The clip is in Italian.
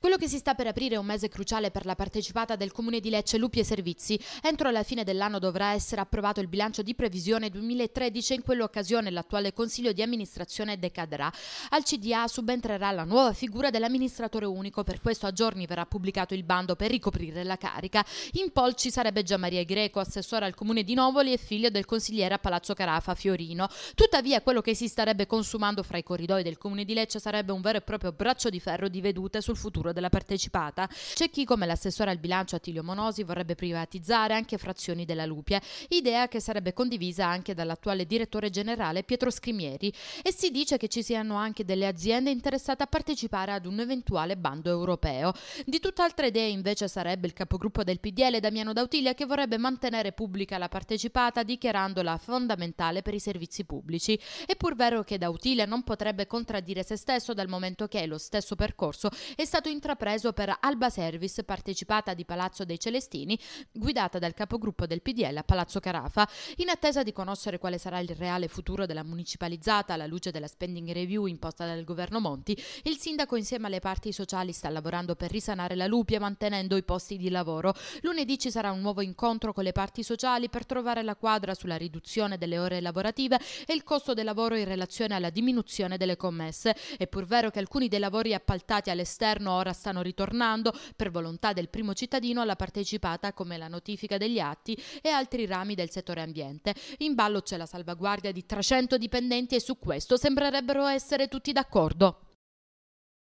Quello che si sta per aprire è un mese cruciale per la partecipata del Comune di Lecce Lupi e Servizi. Entro la fine dell'anno dovrà essere approvato il bilancio di previsione 2013 e in quell'occasione l'attuale Consiglio di amministrazione decadrà. Al CDA subentrerà la nuova figura dell'amministratore unico, per questo a giorni verrà pubblicato il bando per ricoprire la carica. In pol ci sarebbe già Maria Greco, assessore al Comune di Novoli e figlio del consigliere a Palazzo Carafa Fiorino. Tuttavia quello che si starebbe consumando fra i corridoi del Comune di Lecce sarebbe un vero e proprio braccio di ferro di vedute sul futuro futuro della partecipata. C'è chi, come l'assessore al bilancio Attilio Monosi, vorrebbe privatizzare anche frazioni della Lupia, idea che sarebbe condivisa anche dall'attuale direttore generale Pietro Scrimieri e si dice che ci siano anche delle aziende interessate a partecipare ad un eventuale bando europeo. Di tutt'altra idea invece sarebbe il capogruppo del PDL Damiano Dautilia che vorrebbe mantenere pubblica la partecipata dichiarandola fondamentale per i servizi pubblici. È pur vero che Dautilia non potrebbe contraddire se stesso dal momento che lo stesso percorso è stato stato intrapreso per Alba Service, partecipata di Palazzo dei Celestini, guidata dal capogruppo del PDL a Palazzo Carafa, in attesa di conoscere quale sarà il reale futuro della municipalizzata alla luce della spending review imposta dal governo Monti, il sindaco insieme alle parti sociali sta lavorando per risanare la Lupia mantenendo i posti di lavoro. Lunedì ci sarà un nuovo incontro con le parti sociali per trovare la quadra sulla riduzione delle ore lavorative e il costo del lavoro in relazione alla diminuzione delle commesse. È pur vero che alcuni dei lavori appaltati all'esterno ora stanno ritornando per volontà del primo cittadino alla partecipata come la notifica degli atti e altri rami del settore ambiente. In ballo c'è la salvaguardia di 300 dipendenti e su questo sembrerebbero essere tutti d'accordo.